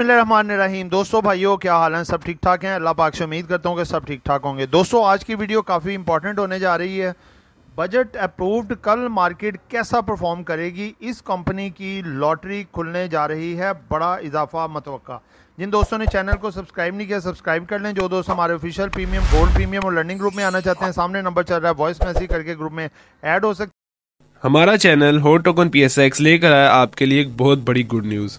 बिस्मिल्लाम दोस्तों भाइयों क्या हाल है सब ठीक ठाक हैं अल्लाह पाक से उम्मीद करता हूँ कि सब ठीक ठाक होंगे दोस्तों आज की वीडियो काफ़ी इंपॉर्टेंट होने जा रही है बजट अप्रूव्ड कल मार्केट कैसा परफॉर्म करेगी इस कंपनी की लॉटरी खुलने जा रही है बड़ा इजाफा मतवक़ा जिन दोस्तों ने चैनल को सब्सक्राइब नहीं किया सब्सक्राइब कर लें जो दोस्त हमारे ऑफिशियल प्रीमियम गोल्ड प्रीमियम और लर्निंग ग्रुप में आना चाहते हैं सामने नंबर चल रहा है वॉइस मैसेज करके ग्रुप में एड हो सकते हमारा चैनल हो टोकन पी लेकर आया आपके लिए एक बहुत बड़ी गुड न्यूज़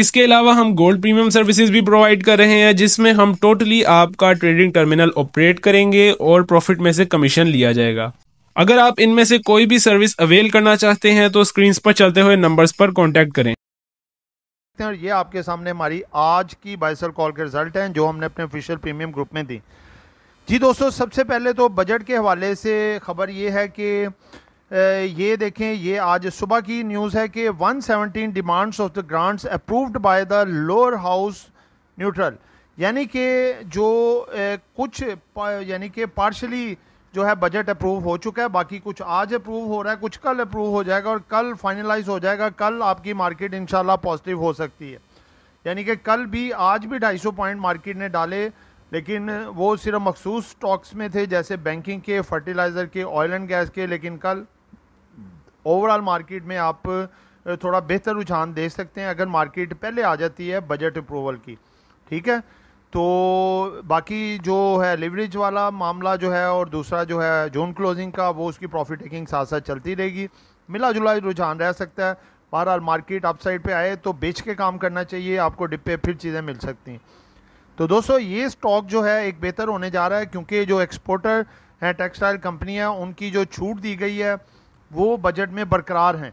इसके अलावा हम गोल्ड प्रीमियम सर्विसेज भी प्रोवाइड कर रहे हैं जिसमें हम टोटली आपका ट्रेडिंग टर्मिनल ऑपरेट करेंगे और प्रॉफिट में से कमीशन लिया जाएगा अगर आप इनमें से कोई भी सर्विस अवेल करना चाहते हैं तो स्क्रीन पर चलते हुए नंबर्स पर कॉन्टेक्ट करें और ये आपके सामने हमारी आज की बाइसल कॉल के रिजल्ट हैं जो हमने अपने ऑफिशियल प्रीमियम ग्रुप में दी जी दोस्तों सबसे पहले तो बजट के हवाले से खबर ये है कि ये देखें ये आज सुबह की न्यूज़ है कि 117 demands of the grants approved by the lower house neutral यानी कि जो कुछ यानी कि पार्शली जो है बजट अप्रूव हो चुका है बाकी कुछ आज अप्रूव हो रहा है कुछ कल अप्रूव हो जाएगा और कल फाइनलाइज हो जाएगा कल आपकी मार्केट इंशाल्लाह पॉजिटिव हो सकती है यानी कि कल भी आज भी 250 पॉइंट मार्केट ने डाले लेकिन वो सिर्फ मखसूस स्टॉक्स में थे जैसे बैंकिंग के फर्टिलाइज़र के ऑयल एंड गैस के लेकिन कल ओवरऑल मार्केट में आप थोड़ा बेहतर रुझान दे सकते हैं अगर मार्केट पहले आ जाती है बजट अप्रूवल की ठीक है तो बाकी जो है लिवरेज वाला मामला जो है और दूसरा जो है जोन क्लोजिंग का वो उसकी प्रॉफिट टेकिंग साथ साथ चलती रहेगी मिला जुला रुझान रह सकता है बहरहाल मार्केट अपसाइड पे आए तो बेच के काम करना चाहिए आपको डिप पे फिर चीज़ें मिल सकती हैं तो दोस्तों ये स्टॉक जो है एक बेहतर होने जा रहा है क्योंकि जो एक्सपोर्टर हैं टेक्सटाइल कंपनियाँ उनकी जो छूट दी गई है वो बजट में बरकरार हैं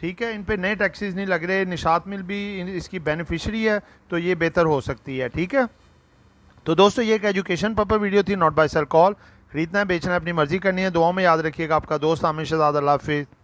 ठीक है इन पे नए टैक्सेस नहीं लग रहे निशात मिल भी इसकी बेनिफिशरी है तो ये बेहतर हो सकती है ठीक है तो दोस्तों ये एक एजुकेशन पर्पज वीडियो थी नॉट बाय सर कॉल खरीदना है बेचना है अपनी मर्जी करनी है दुआओं में याद रखिएगा आपका दोस्त आमिर शहजाद अल्लाह हाफिज़